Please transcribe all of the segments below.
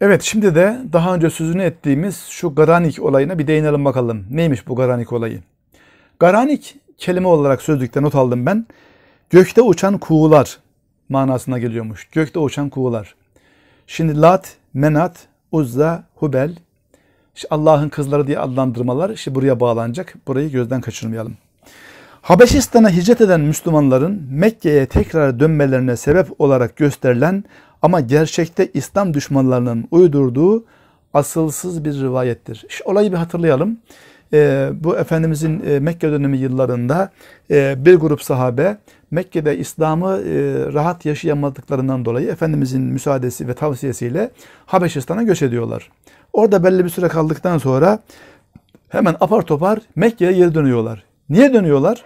Evet şimdi de daha önce sözünü ettiğimiz şu Garanik olayına bir değinelim bakalım. Neymiş bu Garanik olayı? Garanik kelime olarak sözlükte not aldım ben. Gökte uçan kuğular manasına geliyormuş. Gökte uçan kuğular. Şimdi Lat, Menat, Uzza, Hubel, Allah'ın kızları diye adlandırmalar işte buraya bağlanacak. Burayı gözden kaçırmayalım. Habeşistan'a hicret eden Müslümanların Mekke'ye tekrar dönmelerine sebep olarak gösterilen ama gerçekte İslam düşmanlarının uydurduğu asılsız bir rivayettir. İşte olayı bir hatırlayalım. Ee, bu Efendimizin e, Mekke dönemi yıllarında e, bir grup sahabe Mekke'de İslam'ı e, rahat yaşayamadıklarından dolayı Efendimizin müsaadesi ve tavsiyesiyle Habeşistan'a göç ediyorlar. Orada belli bir süre kaldıktan sonra hemen apar topar Mekke'ye geri dönüyorlar. Niye dönüyorlar?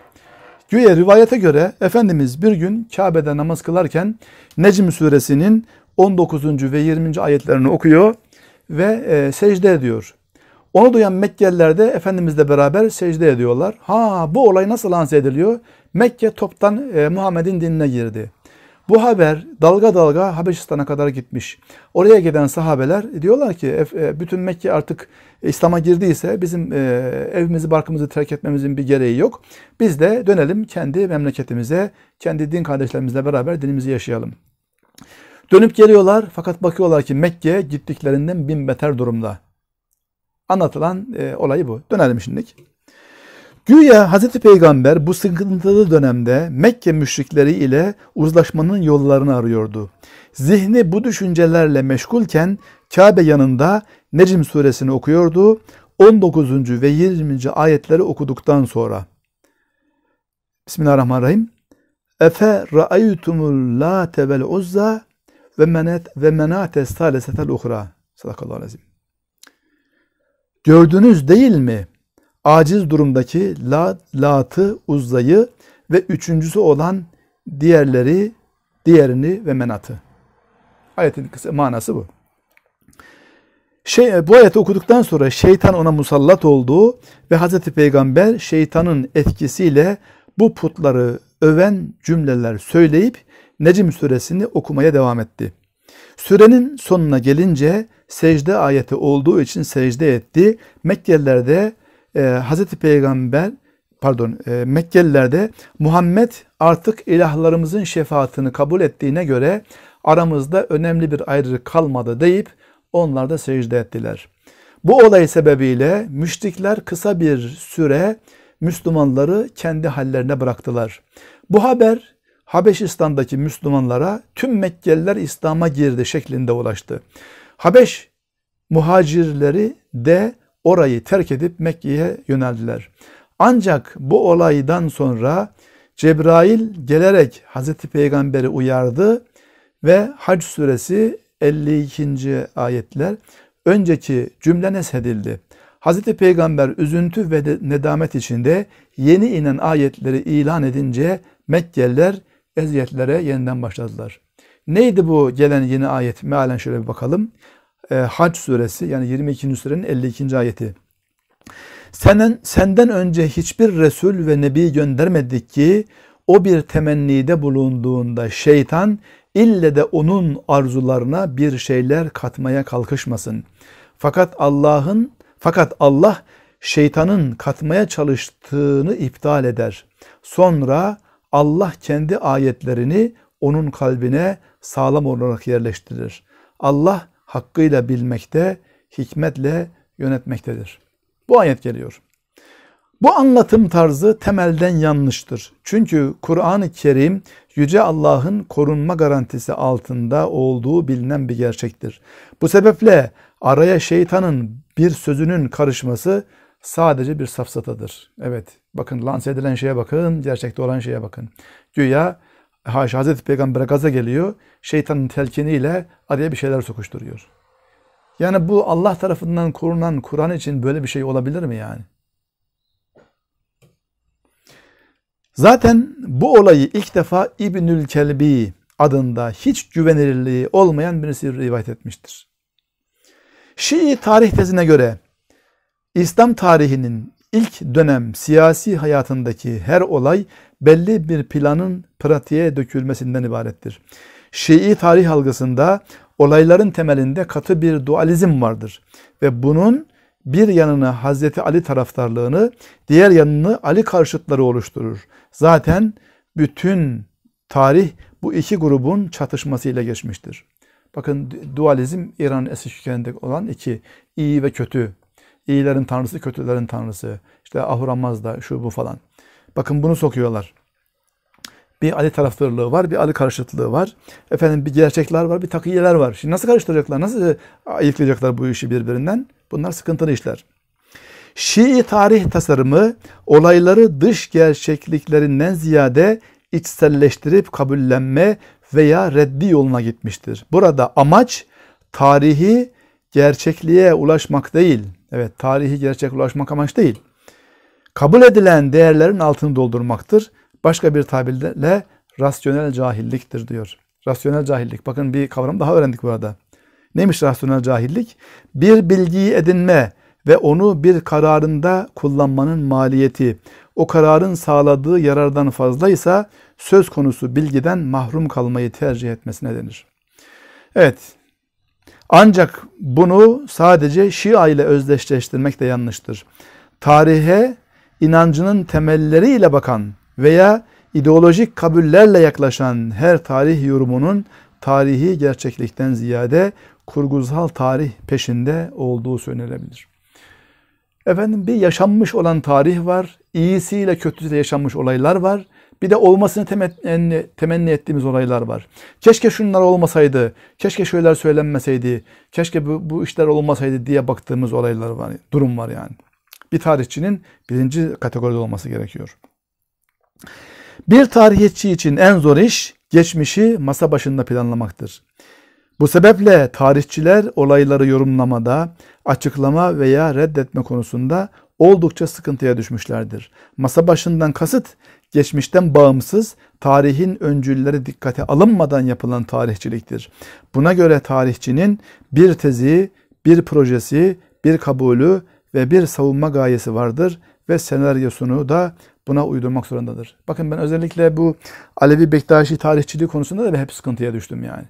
Güya rivayete göre Efendimiz bir gün Kabe'de namaz kılarken Necm suresinin 19. ve 20. ayetlerini okuyor ve e, secde ediyor. Onu duyan Mekkeliler de Efendimizle beraber secde ediyorlar. Ha bu olay nasıl lanse ediliyor? Mekke toptan e, Muhammed'in dinine girdi. Bu haber dalga dalga Habeşistan'a kadar gitmiş. Oraya giden sahabeler diyorlar ki e, bütün Mekke artık İslam'a girdiyse bizim e, evimizi barkımızı terk etmemizin bir gereği yok. Biz de dönelim kendi memleketimize, kendi din kardeşlerimizle beraber dinimizi yaşayalım. Dönüp geliyorlar fakat bakıyorlar ki Mekke gittiklerinden bin beter durumda. Anlatılan e, olayı bu. Dönelim şimdilik. Güya Hazreti Peygamber bu sıkıntılı dönemde Mekke müşrikleri ile uzlaşmanın yollarını arıyordu. Zihni bu düşüncelerle meşgulken Kabe yanında Necim suresini okuyordu. 19. ve 20. ayetleri okuduktan sonra Bismillahirrahmanirrahim. Efe ra'aytumul late vel uzza ve menet ve menate salisetel uhra. Sadakallahu aleyhi. Gördünüz değil mi? aciz durumdaki La, Lat'ı, Uzza'yı ve üçüncüsü olan diğerleri, diğerini ve Menat'ı. Ayetin kısa manası bu. Şey, bu ayeti okuduktan sonra şeytan ona musallat olduğu ve Hazreti Peygamber şeytanın etkisiyle bu putları öven cümleler söyleyip Necm suresini okumaya devam etti. Sürenin sonuna gelince secde ayeti olduğu için secde etti. Mekkeliler de e, Hazreti Peygamber pardon e, Mekkeliler Muhammed artık ilahlarımızın şefaatini kabul ettiğine göre aramızda önemli bir ayrılık kalmadı deyip onlar da secde ettiler. Bu olay sebebiyle müşrikler kısa bir süre Müslümanları kendi hallerine bıraktılar. Bu haber Habeşistan'daki Müslümanlara tüm Mekkeliler İslam'a girdi şeklinde ulaştı. Habeş muhacirleri de orayı terk edip Mekke'ye yöneldiler. Ancak bu olaydan sonra Cebrail gelerek Hazreti Peygamber'i uyardı ve Hac suresi 52. ayetler önceki cümle neshedildi. Hazreti Peygamber üzüntü ve nedamet içinde yeni inen ayetleri ilan edince Mekkeliler eziyetlere yeniden başladılar. Neydi bu gelen yeni ayet? Mealen şöyle bir bakalım e, Hac suresi yani 22. surenin 52. ayeti. Senen senden önce hiçbir Resul ve Nebi göndermedik ki o bir temennide bulunduğunda şeytan ille de onun arzularına bir şeyler katmaya kalkışmasın. Fakat Allah'ın fakat Allah şeytanın katmaya çalıştığını iptal eder. Sonra Allah kendi ayetlerini onun kalbine sağlam olarak yerleştirir. Allah hakkıyla bilmekte, hikmetle yönetmektedir. Bu ayet geliyor. Bu anlatım tarzı temelden yanlıştır. Çünkü Kur'an-ı Kerim Yüce Allah'ın korunma garantisi altında olduğu bilinen bir gerçektir. Bu sebeple araya şeytanın bir sözünün karışması sadece bir safsatadır. Evet bakın lanse edilen şeye bakın, gerçekte olan şeye bakın. Güya haşa Hazreti Peygamber'e gaza geliyor. Şeytanın telkiniyle araya bir şeyler sokuşturuyor. Yani bu Allah tarafından korunan Kur'an için böyle bir şey olabilir mi yani? Zaten bu olayı ilk defa İbnül Kelbi adında hiç güvenilirliği olmayan birisi rivayet etmiştir. Şii tarih tezine göre İslam tarihinin ilk dönem siyasi hayatındaki her olay belli bir planın pratiğe dökülmesinden ibarettir. Şii tarih algısında olayların temelinde katı bir dualizm vardır ve bunun bir yanını Hazreti Ali taraftarlığını, diğer yanını Ali karşıtları oluşturur. Zaten bütün tarih bu iki grubun çatışmasıyla geçmiştir. Bakın dualizm İran eski olan iki iyi ve kötü İyilerin tanrısı, kötülerin tanrısı. İşte Ahura Mazda, şu bu falan. Bakın bunu sokuyorlar. Bir Ali taraftarlığı var, bir Ali karşıtlığı var. Efendim bir gerçekler var, bir takiyeler var. Şimdi nasıl karıştıracaklar, nasıl e, ayıklayacaklar bu işi birbirinden? Bunlar sıkıntılı işler. Şii tarih tasarımı olayları dış gerçekliklerinden ziyade içselleştirip kabullenme veya reddi yoluna gitmiştir. Burada amaç tarihi gerçekliğe ulaşmak değil, Evet tarihi gerçek ulaşmak amaç değil. Kabul edilen değerlerin altını doldurmaktır. Başka bir tabirle rasyonel cahilliktir diyor. Rasyonel cahillik. Bakın bir kavram daha öğrendik bu arada Neymiş rasyonel cahillik? Bir bilgiyi edinme ve onu bir kararında kullanmanın maliyeti o kararın sağladığı yarardan fazlaysa söz konusu bilgiden mahrum kalmayı tercih etmesine denir. Evet, ancak bunu sadece Şia ile özdeşleştirmek de yanlıştır. Tarihe inancının temelleriyle bakan veya ideolojik kabullerle yaklaşan her tarih yorumunun tarihi gerçeklikten ziyade kurgusal tarih peşinde olduğu söylenebilir. Efendim bir yaşanmış olan tarih var, iyisiyle kötüsüyle yaşanmış olaylar var. Bir de olmasını temenni, temenni ettiğimiz olaylar var. Keşke şunlar olmasaydı, keşke şöyleler söylenmeseydi, keşke bu, bu işler olmasaydı diye baktığımız olaylar var, durum var yani. Bir tarihçinin birinci kategoride olması gerekiyor. Bir tarihçi için en zor iş geçmişi masa başında planlamaktır. Bu sebeple tarihçiler olayları yorumlamada, açıklama veya reddetme konusunda oldukça sıkıntıya düşmüşlerdir. Masa başından kasıt geçmişten bağımsız tarihin öncülleri dikkate alınmadan yapılan tarihçiliktir. Buna göre tarihçinin bir tezi, bir projesi, bir kabulü ve bir savunma gayesi vardır ve senaryosunu da buna uydurmak zorundadır. Bakın ben özellikle bu Alevi Bektaşi tarihçiliği konusunda da hep sıkıntıya düştüm yani.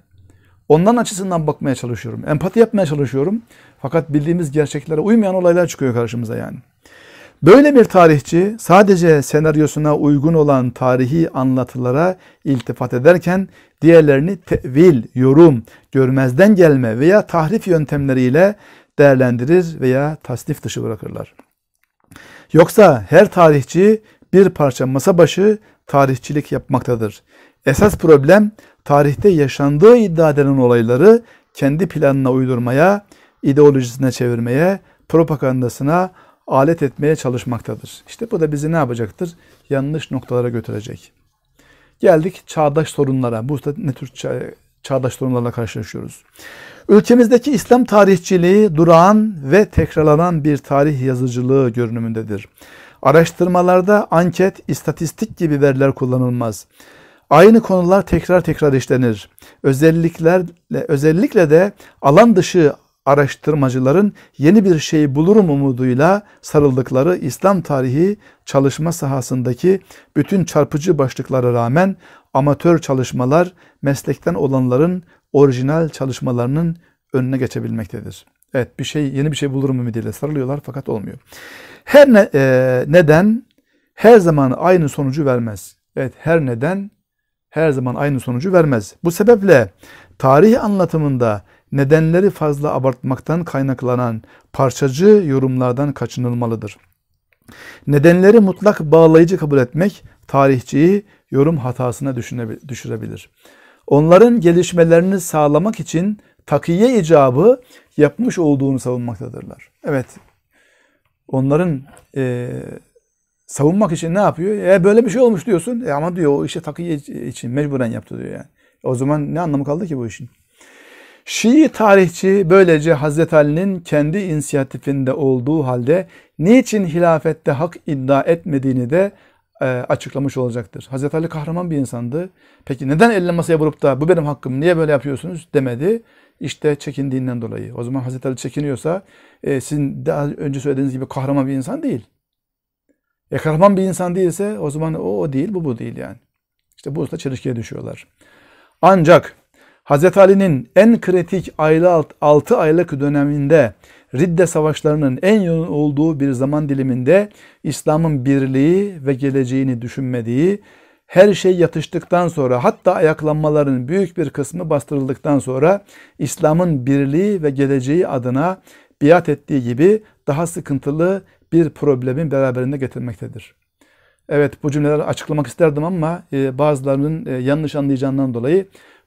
Ondan açısından bakmaya çalışıyorum. Empati yapmaya çalışıyorum. Fakat bildiğimiz gerçeklere uymayan olaylar çıkıyor karşımıza yani. Böyle bir tarihçi sadece senaryosuna uygun olan tarihi anlatılara iltifat ederken diğerlerini tevil, yorum, görmezden gelme veya tahrif yöntemleriyle değerlendirir veya tasnif dışı bırakırlar. Yoksa her tarihçi bir parça masa başı tarihçilik yapmaktadır. Esas problem tarihte yaşandığı iddia edilen olayları kendi planına uydurmaya, ideolojisine çevirmeye, propagandasına, alet etmeye çalışmaktadır. İşte bu da bizi ne yapacaktır? Yanlış noktalara götürecek. Geldik çağdaş sorunlara. Bu ne tür çağdaş sorunlarla karşılaşıyoruz? Ülkemizdeki İslam tarihçiliği durağan ve tekrarlanan bir tarih yazıcılığı görünümündedir. Araştırmalarda anket, istatistik gibi veriler kullanılmaz. Aynı konular tekrar tekrar işlenir. Özellikle, özellikle de alan dışı araştırmacıların yeni bir şey bulurum umuduyla sarıldıkları İslam tarihi çalışma sahasındaki bütün çarpıcı başlıklara rağmen amatör çalışmalar meslekten olanların orijinal çalışmalarının önüne geçebilmektedir. Evet bir şey yeni bir şey bulurum umuduyla sarılıyorlar fakat olmuyor. Her ne, e, neden her zaman aynı sonucu vermez. Evet her neden her zaman aynı sonucu vermez. Bu sebeple tarih anlatımında nedenleri fazla abartmaktan kaynaklanan parçacı yorumlardan kaçınılmalıdır. Nedenleri mutlak bağlayıcı kabul etmek tarihçiyi yorum hatasına düşürebilir. Onların gelişmelerini sağlamak için takiye icabı yapmış olduğunu savunmaktadırlar. Evet, onların e, savunmak için ne yapıyor? E böyle bir şey olmuş diyorsun. E ama diyor o işe takiye için mecburen yaptı diyor yani. O zaman ne anlamı kaldı ki bu işin? Şii tarihçi böylece Hazreti Ali'nin kendi inisiyatifinde olduğu halde niçin hilafette hak iddia etmediğini de e, açıklamış olacaktır. Hazreti Ali kahraman bir insandı. Peki neden elle masaya vurup da bu benim hakkım niye böyle yapıyorsunuz demedi. İşte çekindiğinden dolayı. O zaman Hazreti Ali çekiniyorsa e, sizin daha önce söylediğiniz gibi kahraman bir insan değil. E kahraman bir insan değilse o zaman o, o değil bu bu değil yani. İşte bu usta çelişkiye düşüyorlar. Ancak Hazreti Ali'nin en kritik 6 aylık döneminde Ridde savaşlarının en yoğun olduğu bir zaman diliminde İslam'ın birliği ve geleceğini düşünmediği, her şey yatıştıktan sonra hatta ayaklanmaların büyük bir kısmı bastırıldıktan sonra İslam'ın birliği ve geleceği adına biat ettiği gibi daha sıkıntılı bir problemin beraberinde getirmektedir. Evet bu cümleleri açıklamak isterdim ama e, bazılarının e, yanlış anlayacağından dolayı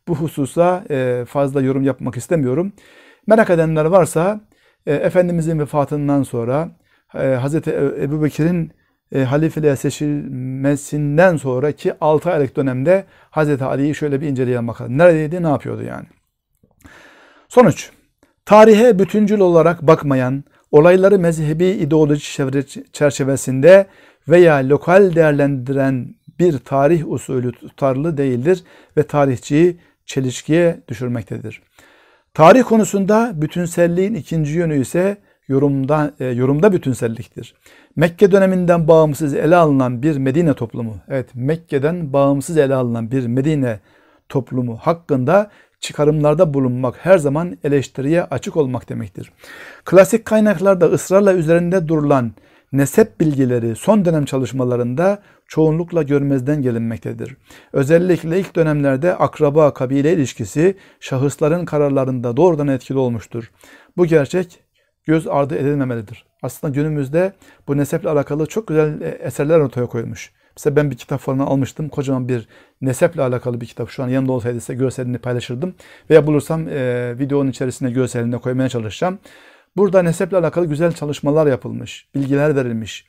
bu hususa e, fazla yorum yapmak istemiyorum. Merak edenler varsa e, Efendimizin vefatından sonra e, Hz. Ebu Bekir'in halifeliğe seçilmesinden sonraki 6 aylık dönemde Hz. Ali'yi şöyle bir inceleyelim bakalım. Neredeydi, ne yapıyordu yani? Sonuç, tarihe bütüncül olarak bakmayan, olayları mezhebi ideoloji çerçevesinde veya lokal değerlendiren bir tarih usulü tutarlı değildir ve tarihçi çelişkiye düşürmektedir. Tarih konusunda bütünselliğin ikinci yönü ise yorumda, e, yorumda bütünselliktir. Mekke döneminden bağımsız ele alınan bir Medine toplumu, evet Mekke'den bağımsız ele alınan bir Medine toplumu hakkında çıkarımlarda bulunmak her zaman eleştiriye açık olmak demektir. Klasik kaynaklarda ısrarla üzerinde durulan nesep bilgileri son dönem çalışmalarında çoğunlukla görmezden gelinmektedir. Özellikle ilk dönemlerde akraba kabile ilişkisi şahısların kararlarında doğrudan etkili olmuştur. Bu gerçek göz ardı edilmemelidir. Aslında günümüzde bu neseple alakalı çok güzel e, eserler ortaya koymuş. Mesela ben bir kitap falan almıştım. Kocaman bir neseple alakalı bir kitap. Şu an yanında olsaydı size görselini paylaşırdım. Veya bulursam e, videonun içerisine görselini koymaya çalışacağım. Burada neseple alakalı güzel çalışmalar yapılmış, bilgiler verilmiş,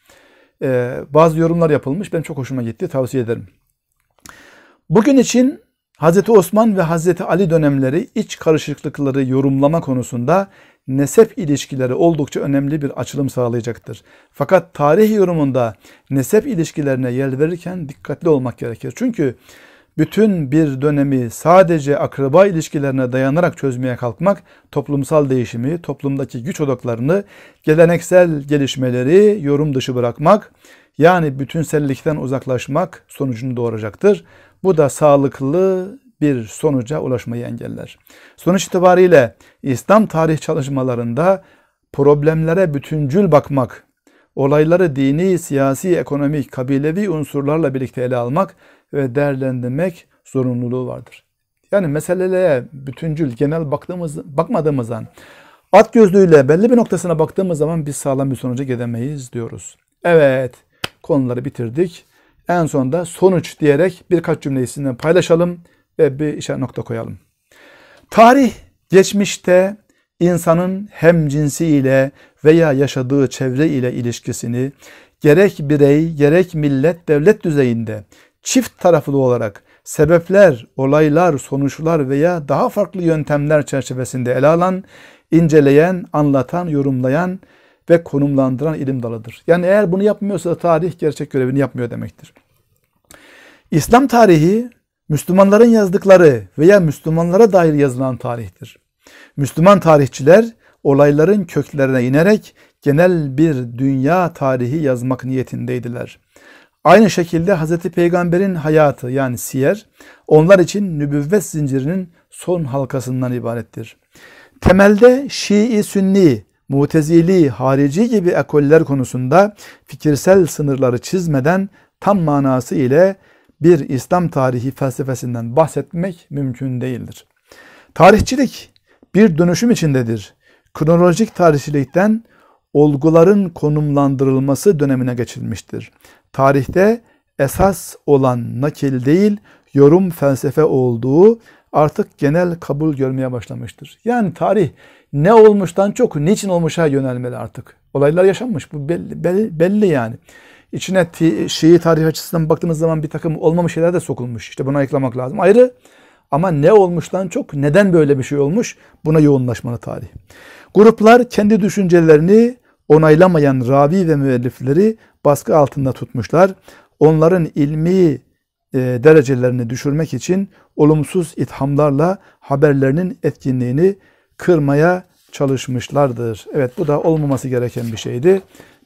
e, bazı yorumlar yapılmış. Benim çok hoşuma gitti, tavsiye ederim. Bugün için Hz. Osman ve Hz. Ali dönemleri iç karışıklıkları yorumlama konusunda nesep ilişkileri oldukça önemli bir açılım sağlayacaktır. Fakat tarih yorumunda nesep ilişkilerine yer verirken dikkatli olmak gerekir. Çünkü bütün bir dönemi sadece akraba ilişkilerine dayanarak çözmeye kalkmak toplumsal değişimi, toplumdaki güç odaklarını, geleneksel gelişmeleri yorum dışı bırakmak yani bütünsellikten uzaklaşmak sonucunu doğuracaktır. Bu da sağlıklı bir sonuca ulaşmayı engeller. Sonuç itibariyle İslam tarih çalışmalarında problemlere bütüncül bakmak, olayları dini, siyasi, ekonomik, kabilevi unsurlarla birlikte ele almak ve değerlendirmek zorunluluğu vardır. Yani meselelere bütüncül, genel baktığımız, bakmadığımızdan at gözlüğüyle belli bir noktasına baktığımız zaman biz sağlam bir sonuca gidemeyiz diyoruz. Evet, konuları bitirdik. En sonunda sonuç diyerek birkaç cümleyi sizinle paylaşalım ve bir işe nokta koyalım. Tarih geçmişte insanın hem cinsiyle veya yaşadığı çevre ile ilişkisini gerek birey gerek millet devlet düzeyinde çift taraflı olarak sebepler, olaylar, sonuçlar veya daha farklı yöntemler çerçevesinde ele alan, inceleyen, anlatan, yorumlayan ve konumlandıran ilim dalıdır. Yani eğer bunu yapmıyorsa tarih gerçek görevini yapmıyor demektir. İslam tarihi Müslümanların yazdıkları veya Müslümanlara dair yazılan tarihtir. Müslüman tarihçiler olayların köklerine inerek genel bir dünya tarihi yazmak niyetindeydiler. Aynı şekilde Hz. Peygamber'in hayatı yani siyer onlar için nübüvvet zincirinin son halkasından ibarettir. Temelde Şii, Sünni, Mutezili, Harici gibi ekoller konusunda fikirsel sınırları çizmeden tam manası ile bir İslam tarihi felsefesinden bahsetmek mümkün değildir. Tarihçilik bir dönüşüm içindedir. Kronolojik tarihçilikten olguların konumlandırılması dönemine geçilmiştir. Tarihte esas olan nakil değil, yorum felsefe olduğu artık genel kabul görmeye başlamıştır. Yani tarih ne olmuştan çok niçin olmuşa yönelmeli artık. Olaylar yaşanmış. Bu belli, belli, belli yani. İçine Şii tarih açısından baktığımız zaman bir takım olmamış şeyler de sokulmuş. İşte buna ayıklamak lazım. Ayrı ama ne olmuştan çok neden böyle bir şey olmuş buna yoğunlaşmalı tarih. Gruplar kendi düşüncelerini onaylamayan ravi ve müellifleri baskı altında tutmuşlar. Onların ilmi e, derecelerini düşürmek için olumsuz ithamlarla haberlerinin etkinliğini kırmaya çalışmışlardır. Evet bu da olmaması gereken bir şeydi.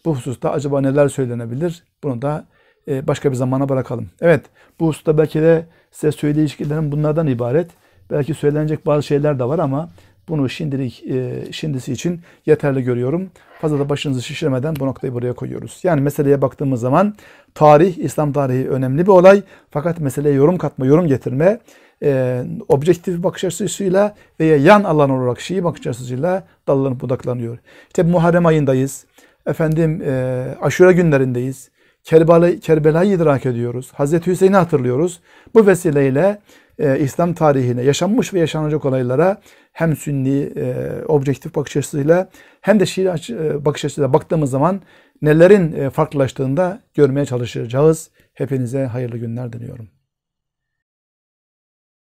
Bu hususta acaba neler söylenebilir? Bunu da e, başka bir zamana bırakalım. Evet bu hususta belki de size söyleyişkilerin bunlardan ibaret. Belki söylenecek bazı şeyler de var ama bunu şimdilik e, şimdisi için yeterli görüyorum. Fazla da başınızı şişirmeden bu noktayı buraya koyuyoruz. Yani meseleye baktığımız zaman tarih, İslam tarihi önemli bir olay. Fakat meseleye yorum katma, yorum getirme e, objektif bakış açısıyla veya yan alan olarak Şii bakış açısıyla dallanıp budaklanıyor. İşte Muharrem ayındayız. Efendim e, aşure günlerindeyiz. Kerbala, Kerbela'yı idrak ediyoruz. Hazreti Hüseyin'i hatırlıyoruz. Bu vesileyle e, İslam tarihine, yaşanmış ve yaşanacak olaylara hem sünni e, objektif bakış açısıyla hem de şiir e, bakış açısıyla baktığımız zaman nelerin e, farklılaştığını da görmeye çalışacağız. Hepinize hayırlı günler diliyorum.